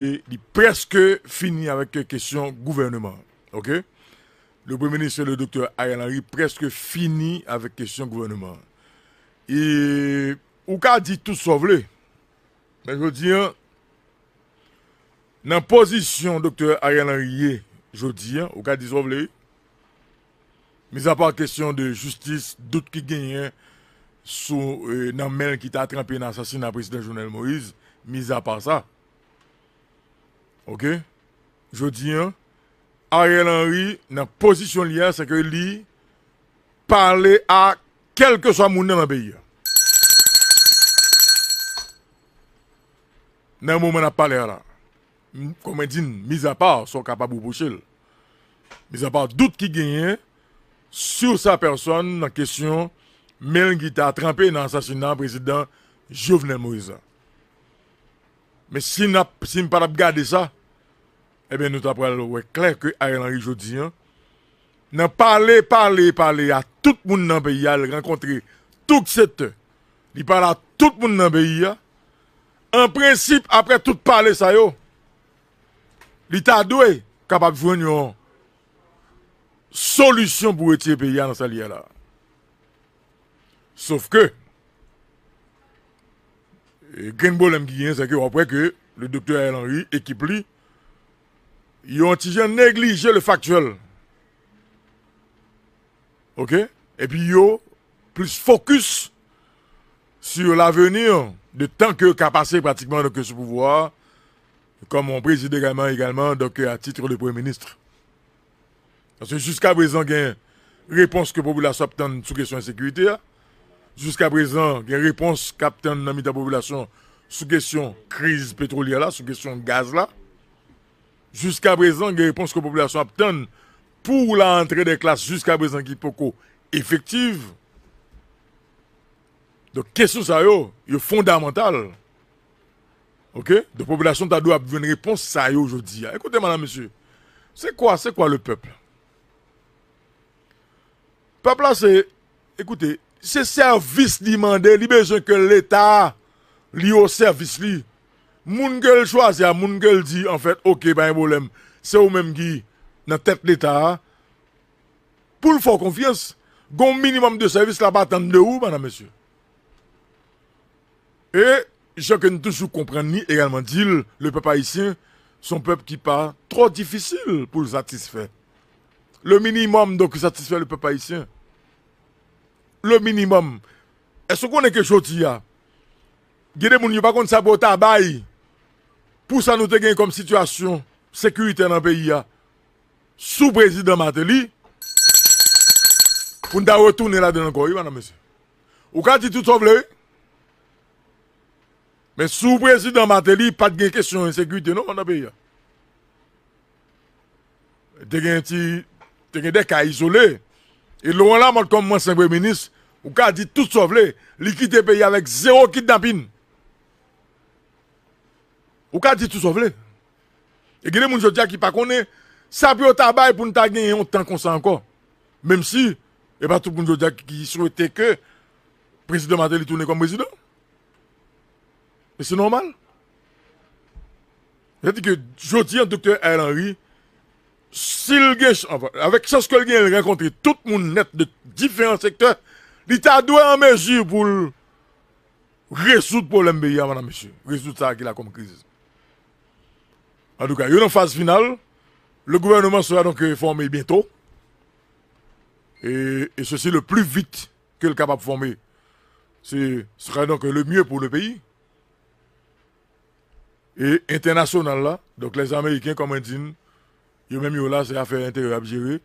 E li preske fini avek kesyon gouvernement. Ok? Le premier ministre de Dr. Ariel Henry preske fini avek kesyon gouvernement. E ou ka di tout sa vle? Ben jwo di an, nan posisyon Dr. Ariel Henry ye, jwo di an, ou ka di sa vle, miz a par kesyon de justice, dout ki genyen, sou e, nan men ki ta atrempi nan sasin nan president journal Moïse, miz a par sa, miz a par sa, Ok? Je dis, Ariel Henry, dans la position liée, c'est que lui, parler à quel que soit monde dans le pays. Dans le moment où parler. là, comme je dis, mis à part, sont capables de boucher. Mis à part doute qui gagne sur sa personne, la question, Mel qui a trempé dans l'assassinat président Jovenel Moïse. Mais si on ne pas regarder ça, e ben nou ta pral wè kler kè Aylan Ri jodi an, nan pale, pale, pale, a tout moun nan pe yal, renkontre tout set, li pale a tout moun nan pe yal, an prinsip apre tout pale sa yo, li ta dwe kapab fwen yon solusyon pou etie pe yal nan sa liya la. Sof ke, eh, Grenbole m ki yon seke wapre ke, le doktor Aylan Ri ekip li, ils ont négligé le factuel. OK Et puis ils ont plus focus sur l'avenir de tant que qu'a passé pratiquement donc, ce pouvoir, comme on préside également, également donc, à titre de Premier ministre. Parce que jusqu'à présent, il y a une réponse que la population sur sous question de sécurité. Hein. Jusqu'à présent, il y a une réponse que la population sous question de crise pétrolière, là, sous question de gaz. là. Jusqu'à présent, les réponses que la population obtient pour l'entrée des classes jusqu'à présent qui sont effective. Donc, question ça, fondamentale. OK? De population, doit avoir une réponse ça, aujourd'hui. Écoutez, madame, monsieur. C'est quoi, c'est quoi le peuple? Le peuple, c'est, écoutez, c'est service demandé, il besoin que l'État, lui au service, lui moun choisit, choisi, dit en fait OK, pas problème. C'est au même qui dans tête l'état pour le faire confiance, gon minimum de service là bas attendre de où madame monsieur. Et je que nous toujours comprendre également dit le peuple haïtien son peuple qui part trop difficile pour le satisfaire. Le minimum donc satisfaire le peuple haïtien. Le minimum. Est-ce qu'on est que chose Il y a des gens qui ne savent pour ça, nous avons comme situation sécurité dans le pays. Sous président Mateli, pour nous retourner là-dedans encore, madame, monsieur. Ou quand dit tout ça, mais sous président Mateli, pas de question de sécurité dans le pays. Vous avez des cas isolés. Et Laurent là, comme moi, c'est premier ministre, ou quand dit tout ça, il quitter le pays avec zéro kidnapping. Ou ka dit tout sauf les. Et a moun jodia qui pas connaît ça peut tabac pour nous gagner un temps comme ça encore. Même si et pas tout le monde qui souhaitait que le président Matéli tourne comme président. Mais e c'est normal. Je dis que jodi docteur L. Henry s'il avec ce que il rencontré tout le monde net de différents secteurs, il t'a doué en mesure pour résoudre le problème madame, monsieur. Résoudre ça qu'il a comme crise. En tout cas, il y a une phase finale. Le gouvernement sera donc formé bientôt. Et, ceci le plus vite que le capable de former. Ce sera donc le mieux pour le pays. Et international là, donc les Américains, comme on dit, ils même eu là, c'est affaire intérieure à gérer.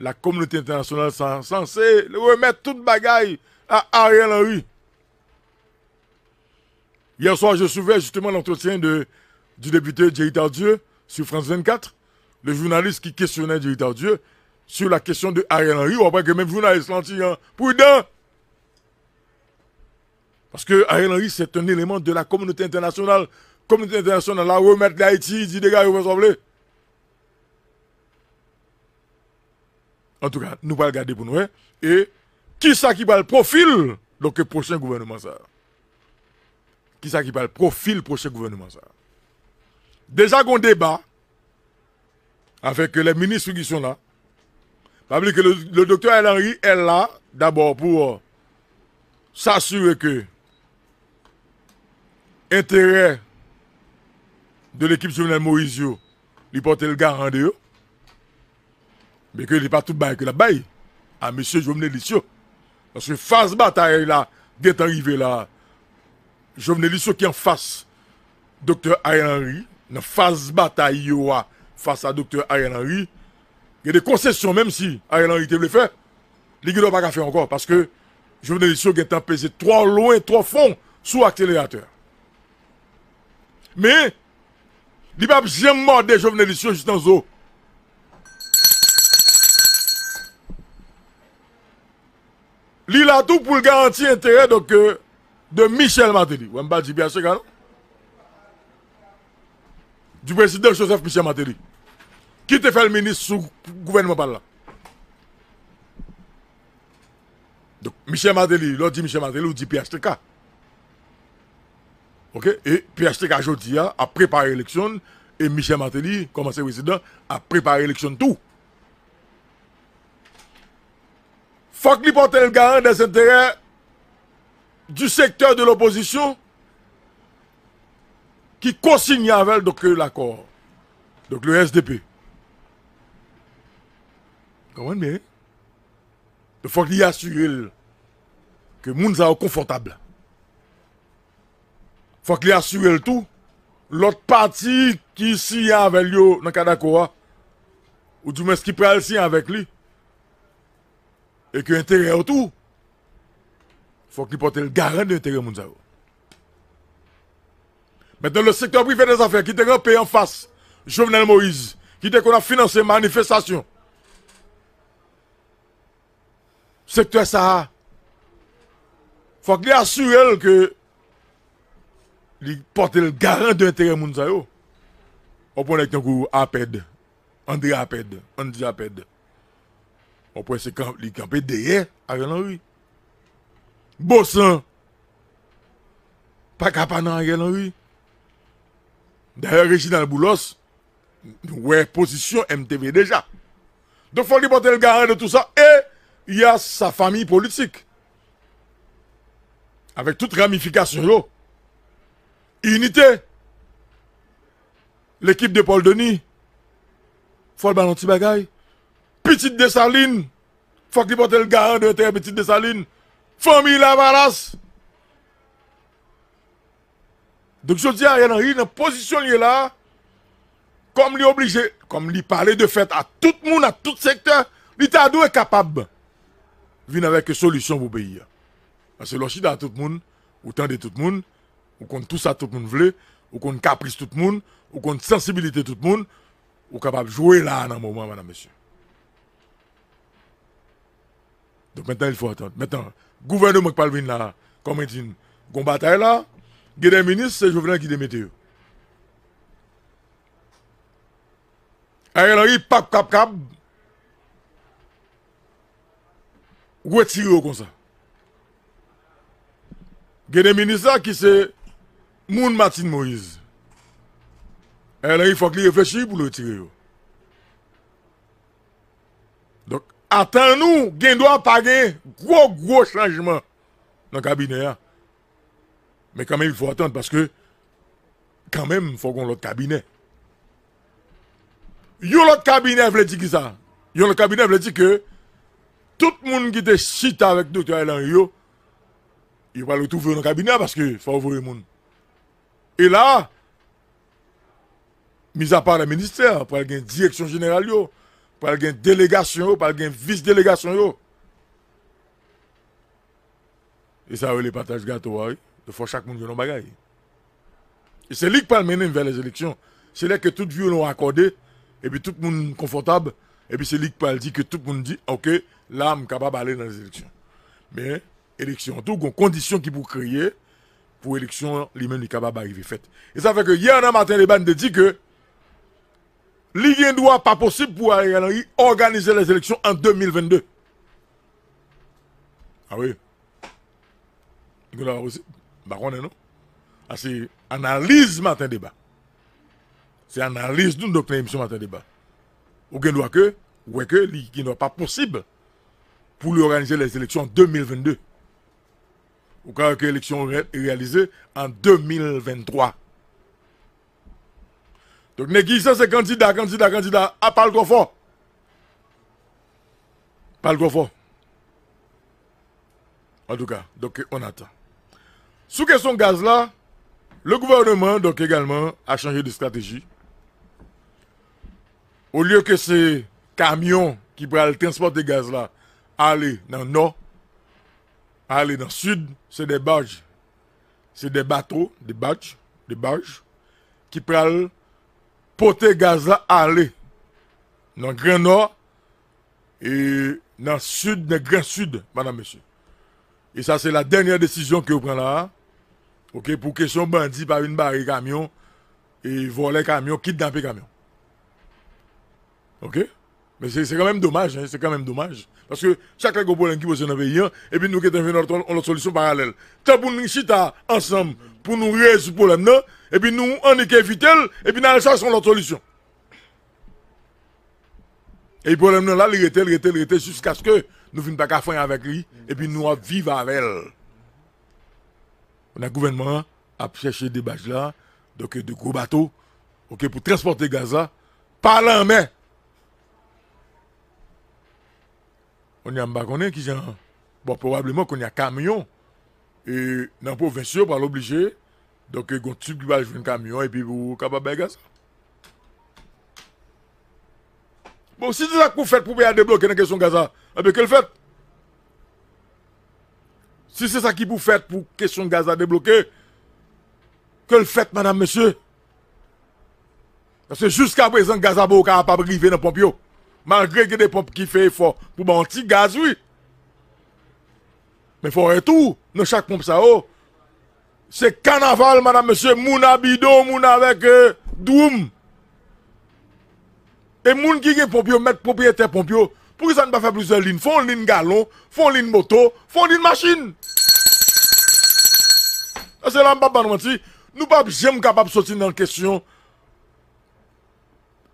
La communauté internationale est censée remettre toute bagaille à Ariel Henry. Hier soir, je souviens justement l'entretien de du député Jerry Tardieu sur France 24, le journaliste qui questionnait Thierry Tardieu sur la question de Ariel Henry, ou après que même journaliste dit, hein. « prudent Parce que Ariel Henry, c'est un élément de la communauté internationale. Communauté internationale, la remettre l'Haïti, dit des gars, vous vous En tout cas, nous le garder pour nous. Hein. Et qui ça qui va le profil donc le prochain gouvernement ça Qui ça qui va le profil prochain gouvernement ça Déjà qu'on débat avec les ministres qui sont là. Parce que le, docteur El Henry est là d'abord pour euh, s'assurer que l'intérêt de l'équipe Jovenel Maurizio lui porte le garant de eux. Mais que n'est pas tout bas que la baille à M. Jovenel Lissio. Parce que face bataille là, dès arrivé là, Jovenel Lissio qui est en face, docteur Ariel Henry, dans phase bataille ah, face à docteur Ariel Henry, il y a des concessions, même si Ariel Henry était le fait, il ne pas faire encore, parce que je vous dis qu'il a trop loin, trop fond sous accélérateur. Mais, il n'y a jamais mort des jeunes juste en zoo. Il a tout pour garantir l'intérêt euh, de Michel Matéli. bien ce du président Joseph Michel Matéli. Qui te fait le ministre sous gouvernement par là Donc, Michel Matéli, l'autre dit Michel Matéli, ou dit PHTK. Ok Et PHTK, aujourd'hui hein, a préparé l'élection. Et Michel Matéli, comme c'est président, a préparé l'élection tout. Faut qu'il porte le garant des intérêts du secteur de l'opposition qui co-signe avec donc, l'accord. Donc le SDP. Comment bien Il faut qu'il assure que les est confortable. Il faut qu'il assure tout. L'autre partie qui signe avec lui dans le ou du moins qui peut signer avec lui, et que l'intérêt tout, il faut qu'il porte le garant de l'intérêt de Mèten le sektor privè des affè, ki te rempè en fass, chouvenel Moïse, ki te kon a finanse manifèstasyon. Sektor sa, fòk li asurèl ke li portè l garan de intère moun zayò. O pwè lèk tenkou Apèd, André Apèd, André Apèd. O pwè se kampè, li kampè deyè, a gè nan wè. Bosan, pakapanan a gè nan wè. D'ailleurs, Réginald Boulos, ouais, position MTV déjà. Donc, il faut qu'il porte le garant de tout ça. Et il y a sa famille politique. Avec toute ramification, Unité. L'équipe de Paul Denis. Faut le ballon bagaille. Petite Dessaline. Faut qu'il porte le garant de terre, petite Dessaline. Famille Lavaras. Donc je dis à Ariel Henry, dans la position là, comme il est obligé, comme il parler de fait à tout le monde, à tout secteur, l'État est capable de venir avec une solution pour le pays. Parce que à tout le monde, autant de tout le monde, ou compte tout ça tout le monde veut, ou qu'on caprice tout le monde, ou qu'on sensibilité tout le monde, ou capable de jouer là dans un moment, madame, monsieur. Donc maintenant, il faut attendre. Maintenant, le gouvernement qui parle là, comme il dit, une bataille là, y a des ministres, c'est Jovenel qui démette. Ariel Henry, pap, pap, pap. Ou est au comme ça? Il y a des ministres qui c'est Moun Martin Moïse. Ariel Henry, il faut qu'il réfléchisse pour le retirer. Attends-nous, il doit pas gros gros changement dans le cabinet. Hein. Mais quand même, il faut attendre parce que, quand même, il faut qu'on l'autre cabinet. yo l'autre cabinet veut dire que ça yo l'autre cabinet veut dire que tout le monde qui était shit avec Dr. il va le trouver dans le cabinet parce que faut ouvrir le monde. Et là, mis à part le ministère, pour une direction générale, yo, pour une délégation, pour une vice-délégation. Et ça, les partages gâteaux, oui. Hein? De faut chaque monde qui a Et c'est lui qui peut mener vers les élections. C'est là que le nous a accordé, et puis tout le monde est confortable, et puis c'est lui qui peut dire que tout le monde dit, ok, là, je suis capable d'aller dans les élections. Mais, élection, tout, il condition qui peut créer pour l'élection, lui-même, est capable d'arriver faite. Et ça fait que hier, un matin, les bandes dit que l'IGN ne pas possible pour organiser les élections en 2022. Ah oui? Ah, c'est analyse matin débat. C'est analyse d'une doctrine émission matin débat. Ou bien doit que, ou que, qui n'est pas possible pour organiser les élections en 2022. Ou quand l'élection est réalisée en 2023. Donc, nest c'est candidat, candidat, candidat, à ah, parle le fort. Parle le fort. En tout cas, donc on attend. Sous question gaz là, le gouvernement donc également a changé de stratégie. Au lieu que ces camions qui pourraient transporter gaz là aller dans le nord, aller dans le sud, c'est des barges. C'est des bateaux, des barges, des barges qui pourraient porter gaz là aller dans le grand nord et dans le sud, dans le grand sud, madame, monsieur. Et ça, c'est la dernière décision que vous prenez là. Ok, pour question bandit par une barre camion et voler camion, kidnapper camion. Ok? Mais c'est quand même dommage, hein, c'est quand même dommage. Parce que chaque problème qui pose veut un. et puis nous qui avons une solution parallèle. Tant pour nous chita ensemble, pour nous résoudre le problème, hein, et puis nous, on est éviter, et puis nous cherchons notre solution. Et le problème là, il était, il jusqu'à ce que nous ne pas faire avec lui, et puis nous vivons avec elle. On Le gouvernement à chercher des bâches là, donc de gros bateaux, ok, pour transporter Gaza, là, par la On y a un qui genre, bon, probablement qu'on y a camion, et dans la province, on va l'obliger, donc on le tube un camion, et puis vous capable de gaz. Bon, si c'est ça vous faites pour débloquer la question Gaza, eh bien, qu'elle faites si c'est ça qui vous faites pour question de gaz à débloquer, que le faites, madame, monsieur. Parce que jusqu'à présent, gaz à n'a pas privé dans le Malgré que des pompes qui font effort pour un petit gaz, oui. Mais il faut tout, dans chaque pompe ça. Oh. C'est carnaval, madame, monsieur. Mouna bidon, mouna avec euh, doum. Et moun qui est pompio, mettre propriétaire pompio, pourquoi ça, ne pas faire plusieurs lignes. Font ligne galon, font ligne moto, font une machine. C'est là, je ne menti. Nous pas jamais capable de sortir dans la question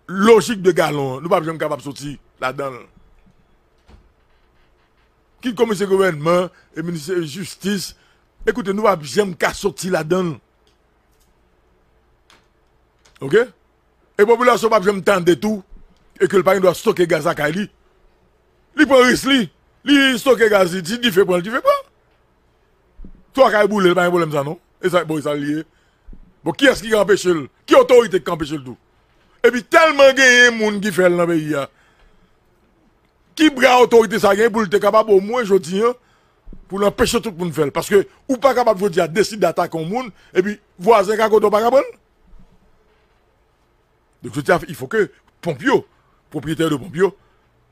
logique de galon. Nous pas jamais capable de sortir là-dedans. Qui commissaire gouvernement et ministère de justice, écoutez, nous pas jamais sortir là-dedans. OK? Et la population pas jamais tendre tout et que le pays doit stocker gaz à Kali Li pon ris li, li stok e gazi, ti di fe pon, ti fe pon. To a ka e boule, ban e boule mzano, e sa boye sa liye. Bo ki es ki ka empeshe l, ki otorite ki ka empeshe l tou. E pi telman genye moun ki fel nan peyi ya. Ki bra otorite sa genye pou l te kapab ou mwen joti ya, pou l empeshe tout moun fel. Paske ou pa kapab vwoti ya desi datak kon moun, e pi vwazen ka koto pa kapon. Dek vwoti ya, il fwok e, pompiyo, propyete de pompiyo,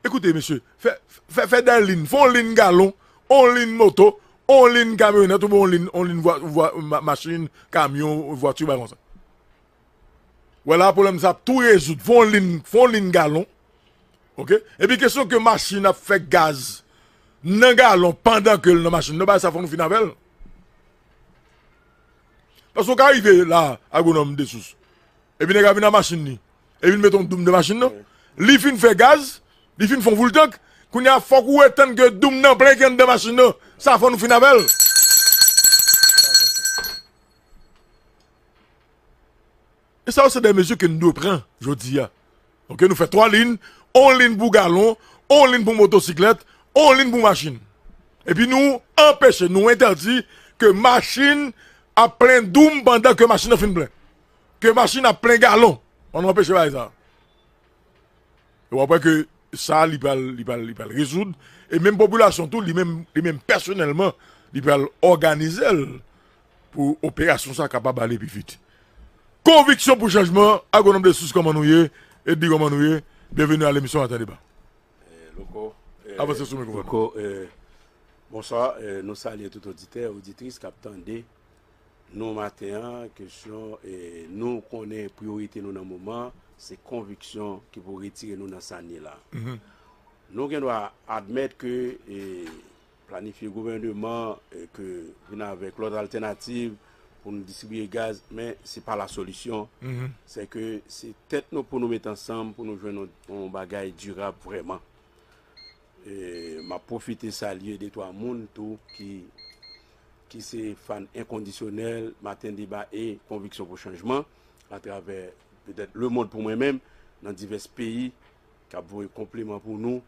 Écoutez, monsieur, faites fait, des lignes, font ligne galon, on ligne moto, on ligne camionnette, on ligne, on ligne machine, camion, voiture, bah, comme ça. Voilà, problème, ça, tout résout, font ligne, font ligne galon. OK? Et puis, question que machine a fait gaz, non galon, pendant que la machine, ne pas ça, font finir avec Parce qu'on arrive là, agronome des sous. Et puis, on y dans la machine, et puis, un doum de machine, non? fait gaz, les films font le Qu'on y a fok ou étant que doum nan plein de machines Ça va nous finir. Et ça, c'est des mesures que nous prenons, je dis. Ok, nous faisons trois lignes. Une ligne pour galon, une ligne pour motocyclette, une ligne pour machine. Et puis nous empêchons, nous interdisons que machine a plein doum pendant que machine a fin plein. Que machine a plein galon. On empêche pas ça. Et après que ça, il va le résoudre. Et même population, tout, lui personnellement, il va organiser pour opération ça capable d'aller plus vite. Conviction pour changement, à nombre de sous comment et dit comment nous Bienvenue à l'émission à débat. Eh, Loco, eh, Avancez eh, bonsoir, nous saluons tout auditeur, auditrice qui attendait nous matin, question, et nous connaissons priorité nous dans moment. se konviksyon ki pou ritire nou nan sanye la. Nou gen do a admit ke planifiye gouverneman ke vina vek lot alternatif pou nou disibye gaz men se pa la solisyon se ke se tet nou pou nou met ansan pou nou jwen nou bagay djurab vreman. Ma profite sa liye de to a moun tou ki ki se fan inkondisyonel maten deba e konviksyon pou chanjman atravek peut-être le monde pour moi-même, dans divers pays, qui a un complément pour nous,